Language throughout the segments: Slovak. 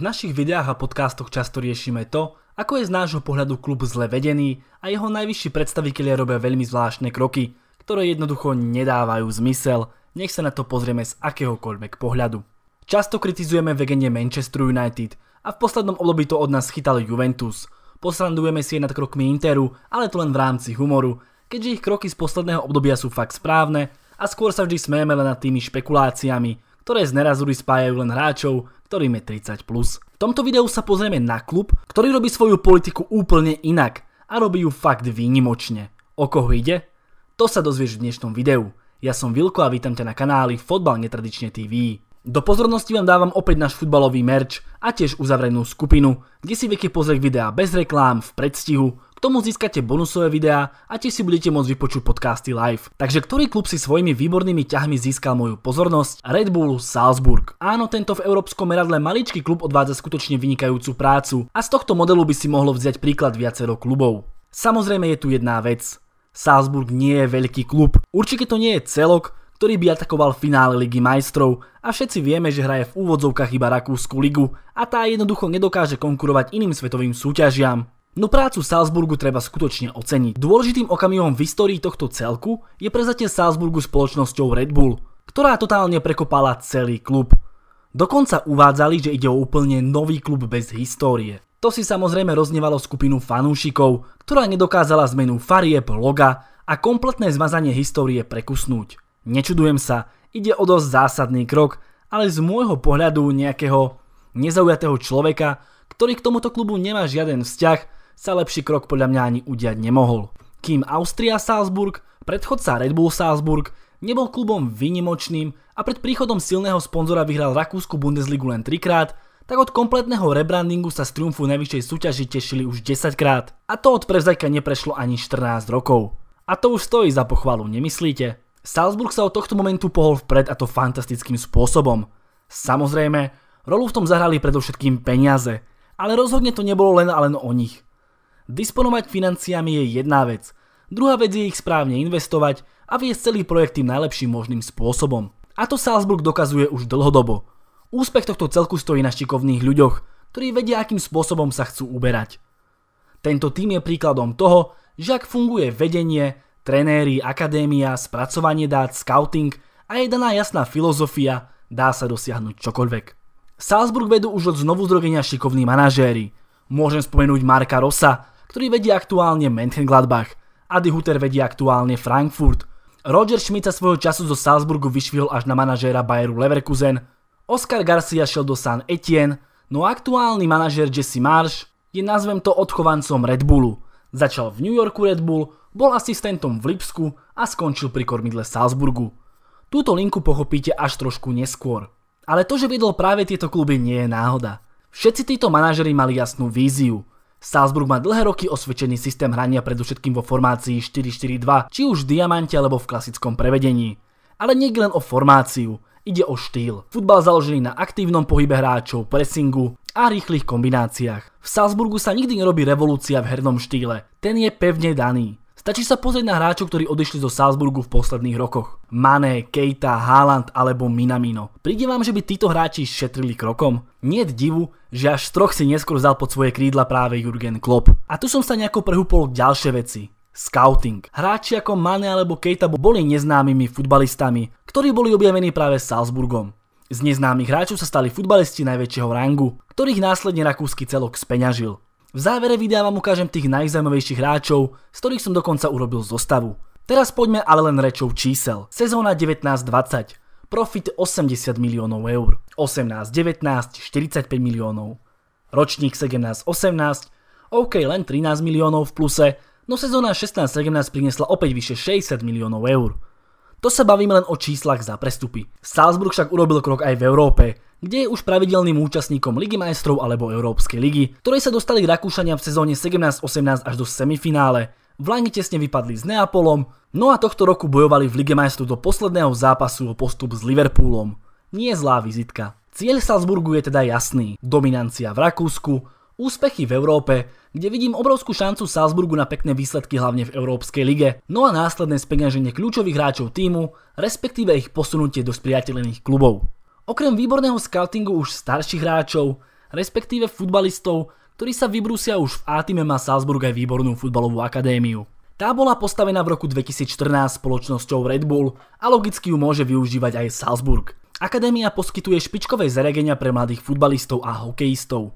V našich videách a podcastoch často riešime to, ako je z nášho pohľadu klub zle vedený a jeho najvyšší predstavitelia robia veľmi zvláštne kroky, ktoré jednoducho nedávajú zmysel, nech sa na to pozrieme z akéhokoľvek pohľadu. Často kritizujeme vegenie Manchester United a v poslednom období to od nás chytal Juventus. Posrandujeme si je nad krokmi Interu, ale to len v rámci humoru, keďže ich kroky z posledného obdobia sú fakt správne a skôr sa vždy smejeme len nad tými špekuláciami, ktoré z nerazúry spájajú len hráčov, ktorým je 30+. Plus. V tomto videu sa pozrieme na klub, ktorý robí svoju politiku úplne inak a robí ju fakt výnimočne. O koho ide? To sa dozvieš v dnešnom videu. Ja som Vilko a vítam ťa na kanáli Fotbal netradične TV. Do pozornosti vám dávam opäť náš futbalový merch a tiež uzavrenú skupinu, kde si vieky pozrieť videá bez reklám, v predstihu, tomu získate bonusové videá a tiež si budete môcť vypočuť podcasty live. Takže ktorý klub si svojimi výbornými ťahmi získal moju pozornosť? Red Bull Salzburg. Áno, tento v európskom meradle maličký klub odvádza skutočne vynikajúcu prácu a z tohto modelu by si mohlo vziať príklad viacero klubov. Samozrejme je tu jedná vec. Salzburg nie je veľký klub. Určite to nie je celok, ktorý by atakoval finále Ligy majstrov a všetci vieme, že hraje v úvodzovkách iba Rakúsku ligu a tá jednoducho nedokáže konkurovať iným svetovým súťažiam. No prácu Salzburgu treba skutočne oceniť. Dôležitým okamihom v histórii tohto celku je prezatie Salzburgu spoločnosťou Red Bull, ktorá totálne prekopala celý klub. Dokonca uvádzali, že ide o úplne nový klub bez histórie. To si samozrejme roznevalo skupinu fanúšikov, ktorá nedokázala zmenu farieb, loga a kompletné zmazanie histórie prekusnúť. Nečudujem sa, ide o dosť zásadný krok, ale z môjho pohľadu nejakého nezaujatého človeka, ktorý k tomuto klubu nemá žiaden vzťah, sa lepší krok podľa mňa ani udiať nemohol. Kým Austria Salzburg, predchodca Red Bull Salzburg, nebol klubom vynimočným a pred príchodom silného sponzora vyhral Rakúsku Bundesligu len trikrát, tak od kompletného rebrandingu sa z triumfu najvyššej súťaži tešili už 10 krát. A to od prevzajka neprešlo ani 14 rokov. A to už stojí za pochvalu, nemyslíte? Salzburg sa od tohto momentu pohol vpred a to fantastickým spôsobom. Samozrejme, rolu v tom zahrali predovšetkým peniaze, ale rozhodne to nebolo len a len o nich. Disponovať financiami je jedna vec, druhá vec je ich správne investovať a viesť celý projekt tým najlepším možným spôsobom. A to Salzburg dokazuje už dlhodobo. Úspech tohto celku stojí na šikovných ľuďoch, ktorí vedia, akým spôsobom sa chcú uberať. Tento tým je príkladom toho, že ak funguje vedenie, trenéri, akadémia, spracovanie dát, scouting a je daná jasná filozofia, dá sa dosiahnuť čokoľvek. Salzburg vedú už od znovuzrodenia šikovní manažéri. Môžem spomenúť Marka Rosa, ktorý vedie aktuálne Mönchengladbach. Adi Hutter vedie aktuálne Frankfurt. Roger Schmidt sa svojho času zo Salzburgu vyšvihol až na manažéra Bayeru Leverkusen. Oscar Garcia šiel do San Etienne, no aktuálny manažér Jesse Marsh je nazvem to odchovancom Red Bullu. Začal v New Yorku Red Bull, bol asistentom v Lipsku a skončil pri kormidle Salzburgu. Túto linku pochopíte až trošku neskôr. Ale to, že vedol práve tieto kluby nie je náhoda. Všetci títo manažeri mali jasnú víziu – Salzburg má dlhé roky osvedčený systém hrania predovšetkým vo formácii 4-4-2, či už v diamante alebo v klasickom prevedení. Ale nie len o formáciu, ide o štýl. Futbal založený na aktívnom pohybe hráčov, pressingu a rýchlych kombináciách. V Salzburgu sa nikdy nerobí revolúcia v hernom štýle, ten je pevne daný. Stačí sa pozrieť na hráčov, ktorí odišli zo Salzburgu v posledných rokoch. Mané, Keita, Haaland alebo Minamino. Príde vám, že by títo hráči šetrili krokom? Nie divu, že až troch si neskôr vzal pod svoje krídla práve Jurgen Klopp. A tu som sa nejako prehúpol k ďalšie veci. Scouting. Hráči ako Mane alebo Keita boli neznámymi futbalistami, ktorí boli objavení práve Salzburgom. Z neznámych hráčov sa stali futbalisti najväčšieho rangu, ktorých následne rakúsky celok speňažil. V závere videa vám ukážem tých najzajímavejších hráčov, z ktorých som dokonca urobil zostavu. Teraz poďme ale len rečou čísel. Sezóna 19-20. Profit 80 miliónov eur. 18-19 45 miliónov. Ročník 17-18 OK len 13 miliónov v pluse, no sezóna 16-17 priniesla opäť vyše 60 miliónov eur. To sa bavíme len o číslach za prestupy. Salzburg však urobil krok aj v Európe, kde je už pravidelným účastníkom Ligy majstrov alebo Európskej ligy, ktorej sa dostali Rakúšania v sezóne 17-18 až do semifinále. V Lani tesne vypadli s Neapolom, no a tohto roku bojovali v Lige majstrov do posledného zápasu o postup s Liverpoolom. Nie zlá vizitka. Cieľ Salzburgu je teda jasný. Dominancia v Rakúsku, úspechy v Európe, kde vidím obrovskú šancu Salzburgu na pekné výsledky hlavne v Európskej lige, no a následné speňaženie kľúčových hráčov týmu, respektíve ich posunutie do spriateľených klubov. Okrem výborného scoutingu už starších hráčov, respektíve futbalistov, ktorí sa vybrúsia už v A-time má Salzburg aj výbornú futbalovú akadémiu. Tá bola postavená v roku 2014 spoločnosťou Red Bull a logicky ju môže využívať aj Salzburg. Akadémia poskytuje špičkové zariadenia pre mladých futbalistov a hokejistov.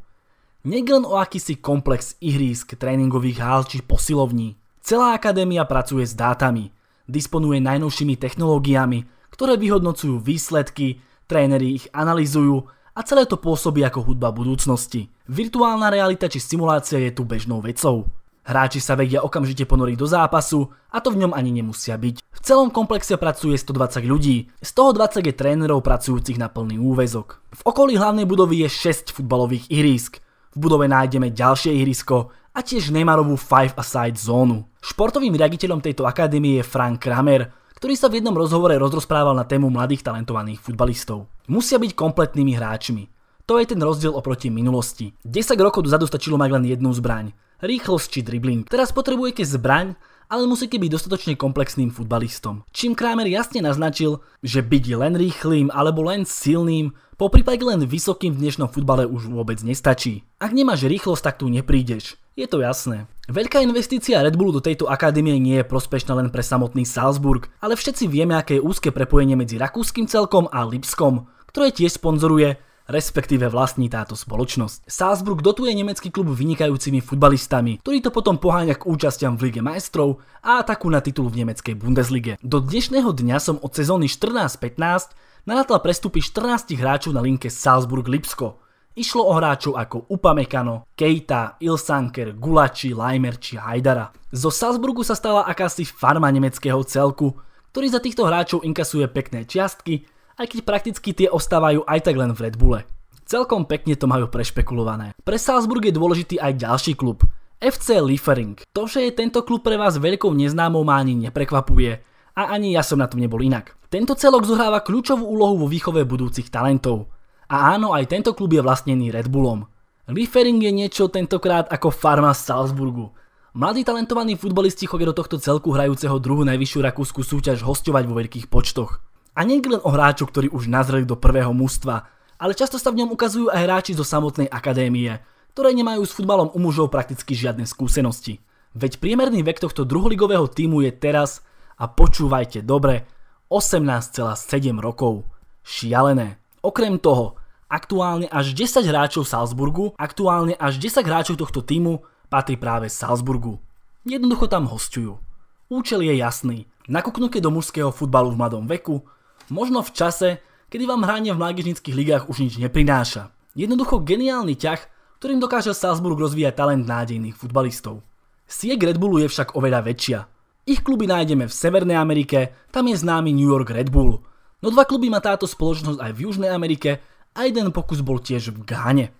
Nejde len o akýsi komplex ihrísk, tréningových hál či posilovní. Celá akadémia pracuje s dátami, disponuje najnovšími technológiami, ktoré vyhodnocujú výsledky, tréneri ich analýzujú a celé to pôsobí ako hudba budúcnosti. Virtuálna realita či simulácia je tu bežnou vecou. Hráči sa vedia okamžite ponoriť do zápasu a to v ňom ani nemusia byť. V celom komplexe pracuje 120 ľudí, z toho 20 je trénerov pracujúcich na plný úvezok. V okolí hlavnej budovy je 6 futbalových ihrísk. V budove nájdeme ďalšie ihrisko a tiež Neymarovú 5-a-side zónu. Športovým riaditeľom tejto akadémie je Frank Kramer, ktorý sa v jednom rozhovore rozrozprával na tému mladých talentovaných futbalistov. Musia byť kompletnými hráčmi. To je ten rozdiel oproti minulosti. 10 rokov dozadu stačilo mať len jednu zbraň. Rýchlosť či dribling. Teraz potrebujete zbraň, ale musíte byť dostatočne komplexným futbalistom. Čím Kramer jasne naznačil, že byť len rýchlým alebo len silným, po prípade len vysokým v dnešnom futbale už vôbec nestačí. Ak nemáš rýchlosť, tak tu neprídeš. Je to jasné. Veľká investícia Red Bullu do tejto akadémie nie je prospešná len pre samotný Salzburg, ale všetci vieme, aké je úzke prepojenie medzi rakúskym celkom a Lipskom, ktoré tiež sponzoruje respektíve vlastní táto spoločnosť. Salzburg dotuje nemecký klub vynikajúcimi futbalistami, ktorí to potom poháňa k účastiam v Lige majstrov a ataku na titul v nemeckej Bundeslige. Do dnešného dňa som od sezóny 14-15 narátal prestupy 14 hráčov na linke Salzburg-Lipsko. Išlo o hráčov ako Upamecano, Keita, Ilsanker, Gulači, Leimer či Hajdara. Zo Salzburgu sa stala akási farma nemeckého celku, ktorý za týchto hráčov inkasuje pekné čiastky aj keď prakticky tie ostávajú aj tak len v Red Bulle. Celkom pekne to majú prešpekulované. Pre Salzburg je dôležitý aj ďalší klub. FC Liefering. To, že je tento klub pre vás veľkou neznámou má ani neprekvapuje a ani ja som na tom nebol inak. Tento celok zohráva kľúčovú úlohu vo výchove budúcich talentov. A áno, aj tento klub je vlastnený Red Bullom. Liefering je niečo tentokrát ako farma z Salzburgu. Mladí talentovaní futbalisti chodia do tohto celku hrajúceho druhú najvyššiu rakúsku súťaž hostovať vo veľkých počtoch. A nie len o hráčoch, ktorí už nazreli do prvého mužstva, ale často sa v ňom ukazujú aj hráči zo samotnej akadémie, ktoré nemajú s futbalom u mužov prakticky žiadne skúsenosti. Veď priemerný vek tohto druholigového týmu je teraz, a počúvajte dobre, 18,7 rokov. Šialené. Okrem toho, aktuálne až 10 hráčov Salzburgu, aktuálne až 10 hráčov tohto týmu patrí práve Salzburgu. Jednoducho tam hostujú. Účel je jasný. Nakúknutie do mužského futbalu v mladom veku, Možno v čase, kedy vám hranie v mládežnických ligách už nič neprináša. Jednoducho geniálny ťah, ktorým dokáže Salzburg rozvíjať talent nádejných futbalistov. Siek Red Bullu je však oveľa väčšia. Ich kluby nájdeme v Severnej Amerike, tam je známy New York Red Bull. No dva kluby má táto spoločnosť aj v Južnej Amerike a jeden pokus bol tiež v Gáne.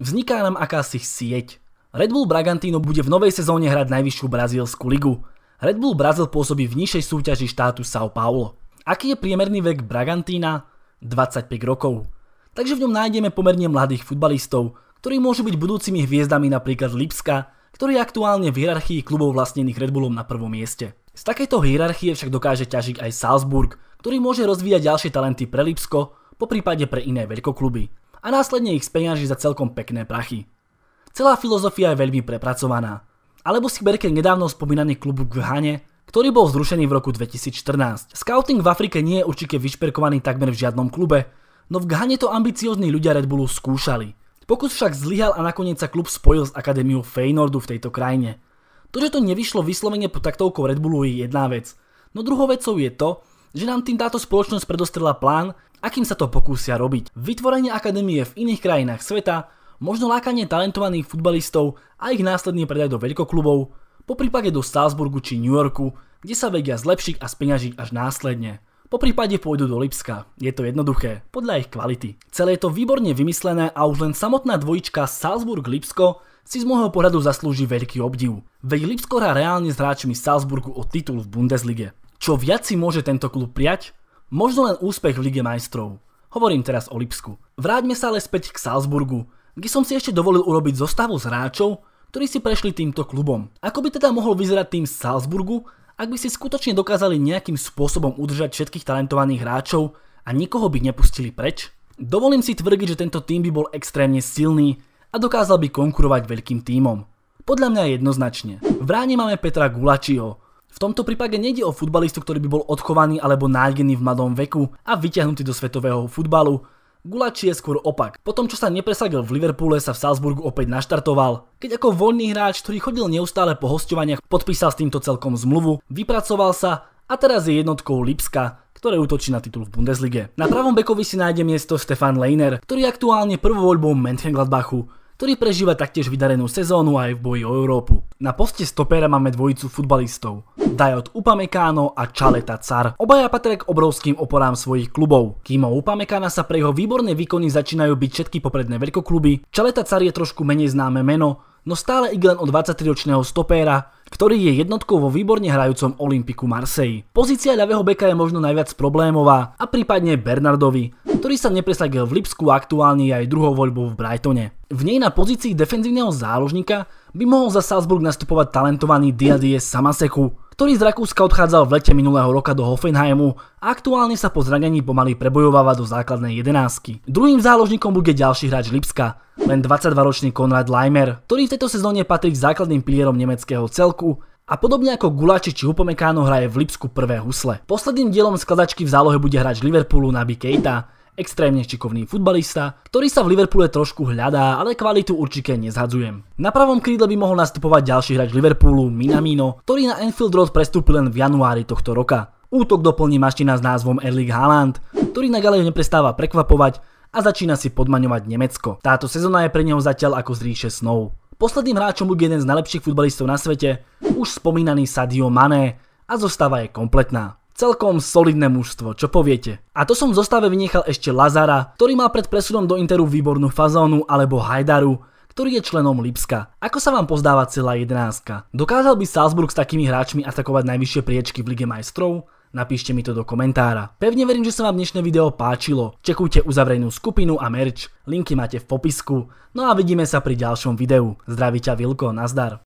Vzniká nám akási sieť. Red Bull Bragantino bude v novej sezóne hrať najvyššiu brazílskú ligu. Red Bull Brazil pôsobí v nižšej súťaži štátu São Paulo. Aký je priemerný vek Bragantína? 25 rokov. Takže v ňom nájdeme pomerne mladých futbalistov, ktorí môžu byť budúcimi hviezdami napríklad Lipska, ktorý je aktuálne v hierarchii klubov vlastnených Red Bullom na prvom mieste. Z takejto hierarchie však dokáže ťažiť aj Salzburg, ktorý môže rozvíjať ďalšie talenty pre Lipsko, po prípade pre iné veľkokluby a následne ich speňaží za celkom pekné prachy. Celá filozofia je veľmi prepracovaná. Alebo si berke nedávno spomínaný klub v Hane, ktorý bol zrušený v roku 2014. Scouting v Afrike nie je určite vyšperkovaný takmer v žiadnom klube, no v Ghane to ambiciózni ľudia Red Bullu skúšali. Pokus však zlyhal a nakoniec sa klub spojil s akadémiou Feynordu v tejto krajine. To, že to nevyšlo vyslovene pod taktovkou Red Bullu je jedna vec, no druhou vecou je to, že nám tým táto spoločnosť predostrela plán, akým sa to pokúsia robiť. Vytvorenie akadémie v iných krajinách sveta, možno lákanie talentovaných futbalistov a ich následný predaj do veľkoklubov, po prípade do Salzburgu či New Yorku, kde sa vedia zlepšiť a speňažiť až následne. Po prípade pôjdu do Lipska. Je to jednoduché, podľa ich kvality. Celé je to výborne vymyslené a už len samotná dvojička Salzburg-Lipsko si z môjho pohľadu zaslúži veľký obdiv. Veď Lipsko hrá reálne s hráčmi Salzburgu o titul v Bundeslige. Čo viac si môže tento klub prijať? Možno len úspech v Lige majstrov. Hovorím teraz o Lipsku. Vráťme sa ale späť k Salzburgu, kde som si ešte dovolil urobiť zostavu s hráčov, ktorí si prešli týmto klubom. Ako by teda mohol vyzerať tým z Salzburgu, ak by si skutočne dokázali nejakým spôsobom udržať všetkých talentovaných hráčov a nikoho by nepustili preč? Dovolím si tvrdiť, že tento tým by bol extrémne silný a dokázal by konkurovať veľkým tímom. Podľa mňa jednoznačne. V ráne máme Petra Gulačiho. V tomto prípade nejde o futbalistu, ktorý by bol odchovaný alebo nájdený v mladom veku a vyťahnutý do svetového futbalu, Gulači je skôr opak. Po tom, čo sa nepresadil v Liverpoole, sa v Salzburgu opäť naštartoval. Keď ako voľný hráč, ktorý chodil neustále po hostovaniach, podpísal s týmto celkom zmluvu, vypracoval sa a teraz je jednotkou Lipska, ktoré útočí na titul v Bundeslige. Na pravom bekovi si nájde miesto Stefan Leiner, ktorý je aktuálne voľbou Mönchengladbachu ktorý prežíva taktiež vydarenú sezónu aj v boji o Európu. Na poste stopera máme dvojicu futbalistov. Dajot Upamecano a Čaleta Car. Obaja patria k obrovským oporám svojich klubov. Kým o Upamecana sa pre jeho výborné výkony začínajú byť všetky popredné veľkokluby, Čaleta Car je trošku menej známe meno, no stále i len o 23-ročného stopéra, ktorý je jednotkou vo výborne hrajúcom Olympiku Marseille. Pozícia ľavého beka je možno najviac problémová a prípadne Bernardovi, ktorý sa nepresadil v Lipsku a aktuálne je aj druhou voľbou v Brightone. V nej na pozícii defenzívneho záložníka by mohol za Salzburg nastupovať talentovaný Diadie Samaseku, ktorý z Rakúska odchádzal v lete minulého roka do Hoffenheimu a aktuálne sa po zranení pomaly prebojováva do základnej jedenásky. Druhým záložníkom bude ďalší hráč Lipska, len 22-ročný Konrad Leimer, ktorý v tejto sezóne patrí k základným pilierom nemeckého celku a podobne ako Gulači či Upomecano hraje v Lipsku prvé husle. Posledným dielom skladačky v zálohe bude hráč Liverpoolu Naby Keita, extrémne šikovný futbalista, ktorý sa v Liverpoole trošku hľadá, ale kvalitu určite nezhadzujem. Na pravom krídle by mohol nastupovať ďalší hráč Liverpoolu, Minamino, ktorý na Anfield Road prestúpil len v januári tohto roka. Útok doplní maština s názvom Erling Haaland, ktorý na galeju neprestáva prekvapovať a začína si podmaňovať Nemecko. Táto sezóna je pre neho zatiaľ ako z ríše snov. Posledným hráčom bude jeden z najlepších futbalistov na svete, už spomínaný Sadio Mané a zostáva je kompletná. Celkom solidné mužstvo, čo poviete. A to som v zostave vynechal ešte Lazara, ktorý mal pred presunom do Interu výbornú fazónu alebo Hajdaru, ktorý je členom Lipska. Ako sa vám pozdáva celá jedenáctka? Dokázal by Salzburg s takými hráčmi atakovať najvyššie priečky v Lige majstrov? Napíšte mi to do komentára. Pevne verím, že sa vám dnešné video páčilo. Čekujte uzavrenú skupinu a merch. Linky máte v popisku. No a vidíme sa pri ďalšom videu. Zdraví ťa Vilko, nazdar.